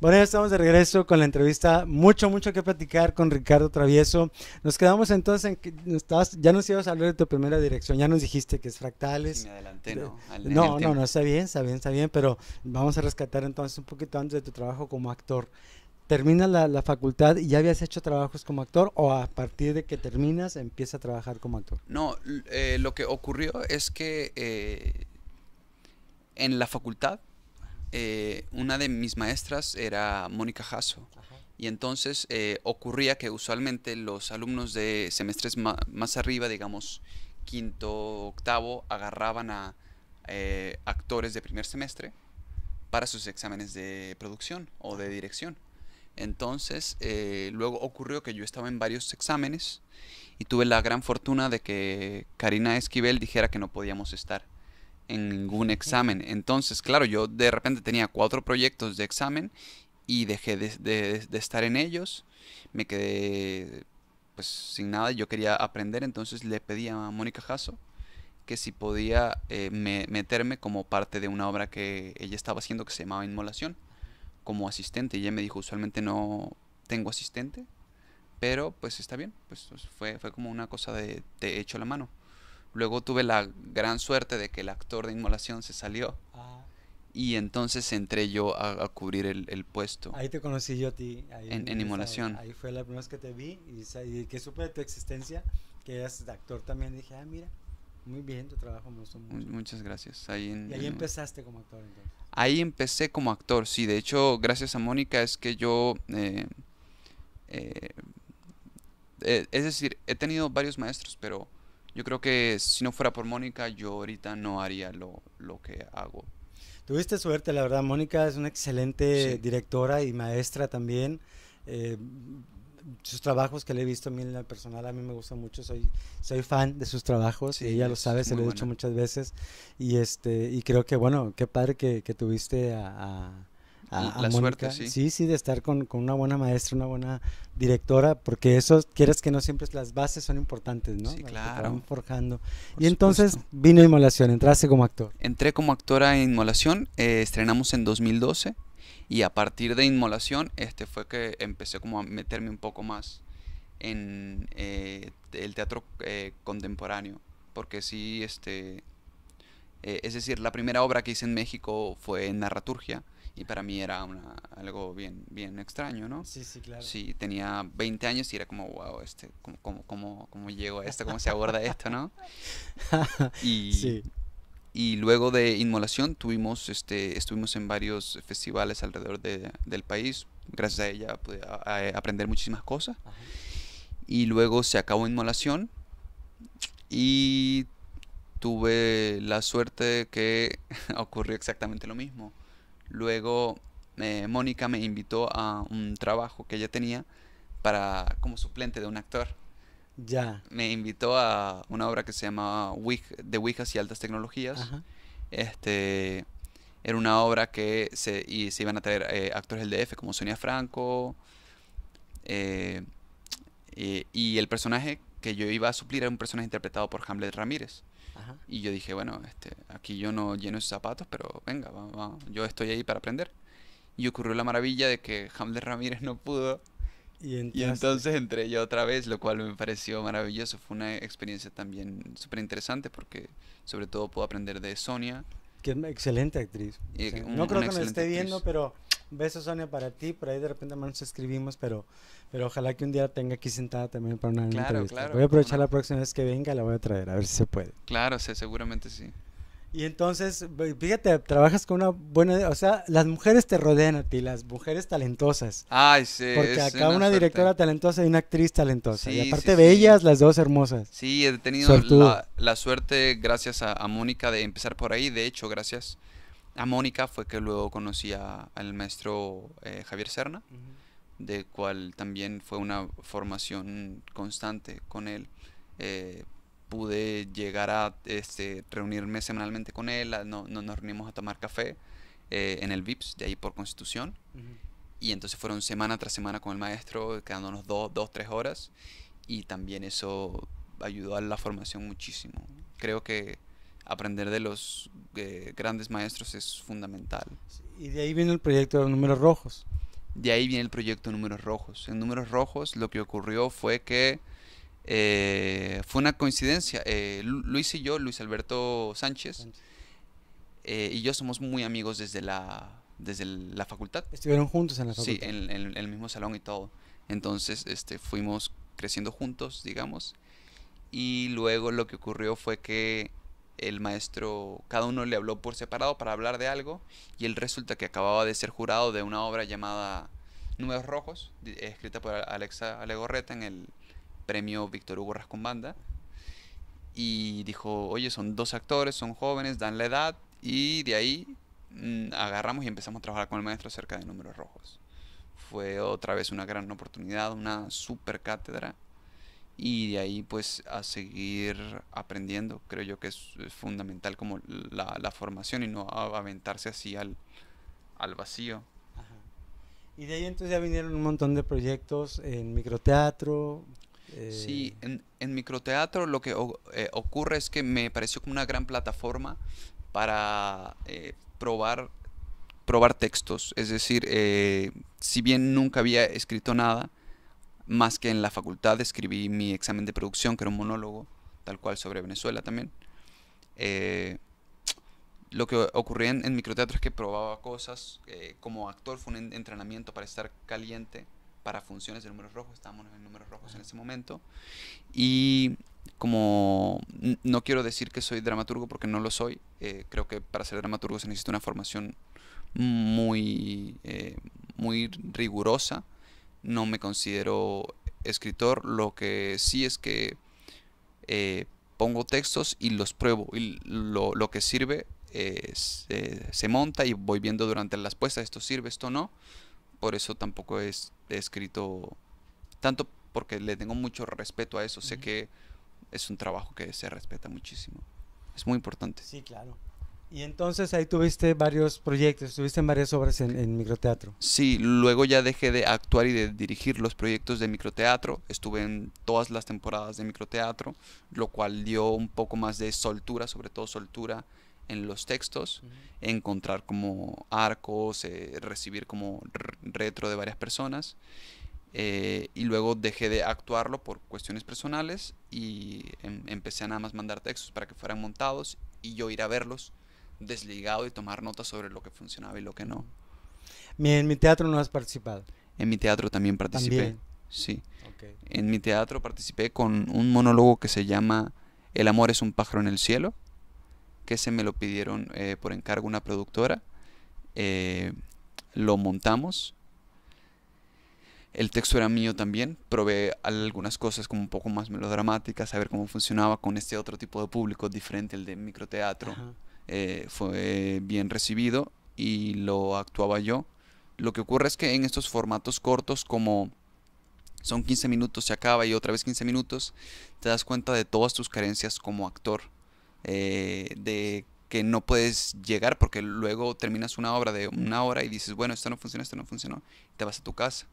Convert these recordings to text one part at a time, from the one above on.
Bueno, ya estamos de regreso con la entrevista. Mucho, mucho que platicar con Ricardo Travieso. Nos quedamos entonces en que ya nos ibas a hablar de tu primera dirección. Ya nos dijiste que es fractales. adelanté, ¿no? no, no, no, está bien, está bien, está bien. Pero vamos a rescatar entonces un poquito antes de tu trabajo como actor. ¿Terminas la, facultad y ya habías hecho trabajos como actor o a partir de que terminas empiezas a trabajar como actor? No, eh, lo que ocurrió es que eh, en la facultad eh, una de mis maestras era Mónica Jasso. Y entonces eh, ocurría que usualmente los alumnos de semestres más arriba, digamos quinto, octavo, agarraban a eh, actores de primer semestre para sus exámenes de producción o de dirección. Entonces, luego ocurrió que yo estaba en varios exámenes y tuve la gran fortuna de que Karina Esquivel dijera que no podíamos estar en ningún examen. Entonces, claro, yo de repente tenía cuatro proyectos de examen y dejé de, estar en ellos. Me quedé pues sin nada, yo quería aprender, entonces le pedí a Mónica Jasso que si podía eh, meterme como parte de una obra que ella estaba haciendo que se llamaba Inmolación, como asistente. Y ella me dijo, usualmente no tengo asistente, pero pues está bien, pues, fue, fue como una cosa de te la mano. Luego tuve la gran suerte de que el actor de inmolación se salió. Ah. Y entonces entré yo a, cubrir el, puesto. Ahí te conocí yo a ti. en, inmolación. Ahí, fue la primera vez que te vi y, que supe de tu existencia, que eras actor también. Dije, ah, mira, muy bien, tu trabajo me gustó mucho. Muchas gracias. Ahí ¿Y ahí empezaste como actor entonces? Ahí empecé como actor, sí. De hecho, gracias a Mónica es que yo... Eh, eh, e, es decir, he tenido varios maestros, pero yo creo que si no fuera por Mónica, yo ahorita no haría lo, lo que hago. Tuviste suerte, la verdad. Mónica es una excelente directora y maestra también. Eh, sus trabajos que le he visto a mí en la personal, a mí me gustan mucho. Soy, soy fan de sus trabajos y ella lo sabe, se lo he dicho muchas veces. Y, este, y creo que, bueno, qué padre que, que tuviste a la sí. sí. de estar con, una buena maestra, una buena directora, porque eso, quieres que no siempre las bases son importantes, ¿no? Sí, claro. forjando. y entonces vino Inmolación, entraste como actor. Entré como actora en Inmolación, eh, estrenamos en 2012 y a partir de Inmolación este fue que empecé como a meterme un poco más en eh, el teatro eh, contemporáneo, porque sí, este... es decir, la primera obra que hice en México fue en Narraturgia, y para mí era algo bien, bien extraño, ¿no? Sí, sí, claro. Sí, tenía 20 años y era como, wow, este, ¿cómo, cómo, cómo, llego a esto? ¿Cómo se aborda esto, no? Y, sí. y luego de Inmolación tuvimos, este, estuvimos en varios festivales alrededor del país. Gracias a ella pude aprender muchísimas cosas. Y luego se acabó Inmolación y tuve la suerte que ocurrió exactamente lo mismo Luego eh, Mónica me invitó a un trabajo que ella tenía para como suplente de un actor. Ya. Me invitó a una obra que se llamaba de Ouijas y Altas Tecnologías. Este era una obra que se, y se iban a traer eh, actores del DF como Sonia Franco. Eh, y el personaje que yo iba a suplir era un personaje interpretado por Hamlet Ramírez. Y yo dije, bueno, este, aquí yo no lleno esos zapatos, pero venga, yo estoy ahí para aprender. Y ocurrió la maravilla de que Hamlet Ramírez no pudo. Y, entonces entré yo otra vez, lo cual me pareció maravilloso. Fue una experiencia también súper interesante porque sobre todo puedo aprender de Sonia. Que es una excelente actriz. no creo que me esté viendo, pero Besos, Sonia, para ti. Por ahí de repente más nos escribimos, pero, pero ojalá que un día tenga aquí sentada también para una entrevista. voy a aprovechar la próxima vez que venga, la voy a traer, a ver si se puede. Claro, sí, seguramente sí. Y entonces, fíjate, trabajas con una buena... O sea, las mujeres te rodean a ti, las mujeres talentosas. Ay, sí. Porque acá una, directora talentosa y una actriz talentosa. y aparte de ellas, las dos hermosas. Sí, he tenido la, suerte, gracias a Mónica, de empezar por ahí. De hecho, gracias a Mónica fue que luego conocí al maestro eh, Javier Serna, de cual también fue una formación constante con él. Eh, pude llegar a este, reunirme semanalmente con él, nos reunimos a tomar café eh, en el VIPS, de ahí por constitución. Y entonces fueron semana tras semana con el maestro, quedándonos dos, dos, tres horas. Y también eso ayudó a la formación muchísimo. Creo que aprender de los eh, grandes maestros es fundamental. Y de ahí viene el proyecto de números rojos. De ahí viene el proyecto números rojos. En números rojos lo que ocurrió fue que eh, fue una coincidencia. Eh, Luis y yo, Luis Alberto Sánchez, y yo somos muy amigos desde la, desde la facultad. Estuvieron juntos en la Sí, en, el mismo salón y todo. Entonces este, fuimos creciendo juntos, digamos. Y luego lo que ocurrió fue que el maestro, cada uno le habló por separado para hablar de algo y él resulta que acababa de ser jurado de una obra llamada Números Rojos, escrita por Alexa Alegorreta en el premio Víctor Hugo Rascunbanda Y dijo, oye, son dos actores, son jóvenes, dan la edad y de ahí mm, agarramos y empezamos a trabajar con el maestro acerca de Números Rojos. Fue otra vez una gran oportunidad, una super cátedra y de ahí pues a seguir aprendiendo. Creo yo que es, fundamental como la, formación y no aventarse así al, vacío. Y de ahí entonces ya vinieron un montón de proyectos en microteatro. Eh. Sí, en, en, microteatro lo que eh, ocurre es que me pareció como una gran plataforma para eh, probar probar textos, es decir, si bien nunca había escrito nada, más que en la facultad escribí mi examen de producción, que era un monólogo, tal cual sobre Venezuela también. Eh, lo que ocurría en, en, microteatro es que probaba cosas. Eh, como actor fue un entrenamiento para estar caliente para funciones de números rojos. Estábamos en números rojos en ese momento. Y como no quiero decir que soy dramaturgo porque no lo soy, eh, creo que para ser dramaturgo se necesita una formación muy, muy rigurosa no me considero escritor, lo que sí es que eh, pongo textos y los pruebo y lo, lo que sirve eh, se, monta y voy viendo durante las puestas esto sirve, esto no. Por eso tampoco es, he escrito tanto porque le tengo mucho respeto a eso. Sé que es un trabajo que se respeta muchísimo. Es muy importante. Sí, claro. Y entonces ahí tuviste varios proyectos, tuviste varias obras en, en, microteatro. Sí, luego ya dejé de actuar y de dirigir los proyectos de microteatro. Estuve en todas las temporadas de microteatro, lo cual dio un poco más de soltura, sobre todo soltura en los textos, encontrar como arcos, eh, recibir como retro de varias personas. Eh, y luego dejé de actuarlo por cuestiones personales y em, empecé a nada más mandar textos para que fueran montados y yo ir a verlos desligado y tomar notas sobre lo que funcionaba y lo que no. En mi teatro no has participado. En mi teatro también participé. Sí. En mi teatro participé con un monólogo que se llama El amor es un pájaro en el cielo, que se me lo pidieron eh, por encargo una productora. Eh, lo montamos. El texto era mío también. Probé algunas cosas como un poco más melodramáticas, a ver cómo funcionaba con este otro tipo de público diferente, al de microteatro. Eh, fue bien recibido y lo actuaba yo. Lo que ocurre es que en estos formatos cortos como son 15 minutos, se acaba y otra vez 15 minutos, te das cuenta de todas tus carencias como actor, eh, de que no puedes llegar porque luego terminas una obra de una hora y dices, bueno, esto no funciona, esto no funcionó, y te vas a tu casa.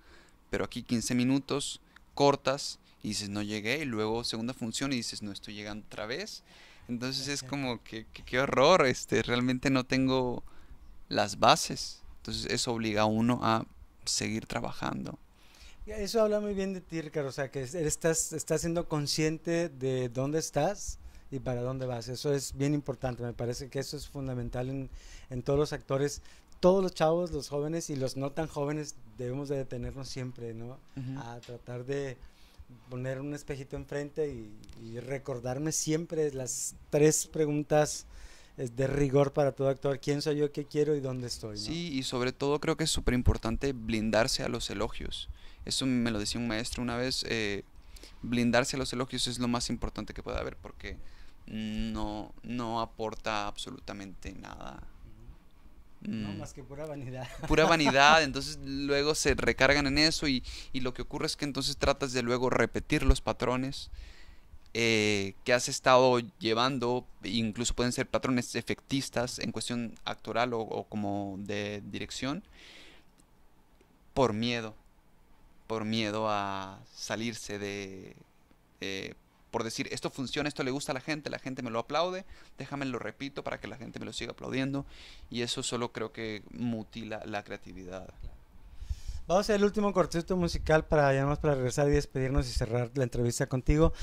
Pero aquí 15 minutos, cortas y dices, no llegué, y luego segunda función y dices, no estoy llegando otra vez, entonces es como que, qué horror, este, realmente no tengo las bases. Entonces eso obliga a uno a seguir trabajando. Eso habla muy bien de ti, Ricardo, o sea, que estás, estás siendo consciente de dónde estás y para dónde vas. Eso es bien importante, me parece que eso es fundamental en, en todos los actores. Todos los chavos, los jóvenes y los no tan jóvenes debemos de detenernos siempre, ¿no? A tratar de, poner un espejito enfrente y, recordarme siempre las tres preguntas de rigor para todo actor, quién soy yo, qué quiero y dónde estoy. Sí, y sobre todo creo que es súper importante blindarse a los elogios. Eso me lo decía un maestro una vez, eh, blindarse a los elogios es lo más importante que puede haber porque no aporta absolutamente nada no, mm. más que pura vanidad. Pura vanidad, entonces luego se recargan en eso y, lo que ocurre es que entonces tratas de luego repetir los patrones eh, que has estado llevando, incluso pueden ser patrones efectistas en cuestión actoral o, como de dirección, por miedo, por miedo a salirse de, por decir, esto funciona, esto le gusta a la gente, la gente me lo aplaude, déjame lo repito para que la gente me lo siga aplaudiendo. Y eso solo creo que mutila la creatividad. Vamos a hacer el último cortito musical para ya más para regresar y despedirnos y cerrar la entrevista contigo.